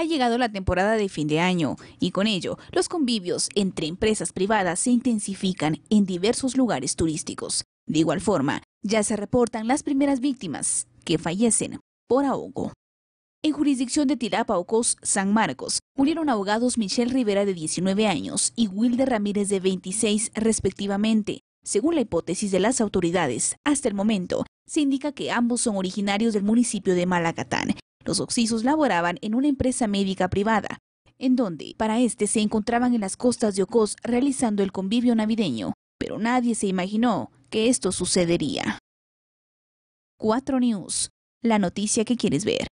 Ha llegado la temporada de fin de año y con ello los convivios entre empresas privadas se intensifican en diversos lugares turísticos. De igual forma, ya se reportan las primeras víctimas que fallecen por ahogo. En jurisdicción de Tirapaucos, San Marcos, murieron ahogados Michelle Rivera de 19 años y Wilde Ramírez de 26 respectivamente. Según la hipótesis de las autoridades, hasta el momento se indica que ambos son originarios del municipio de Malacatán los oxisos laboraban en una empresa médica privada, en donde para este se encontraban en las costas de Ocos realizando el convivio navideño, pero nadie se imaginó que esto sucedería. 4 News, la noticia que quieres ver.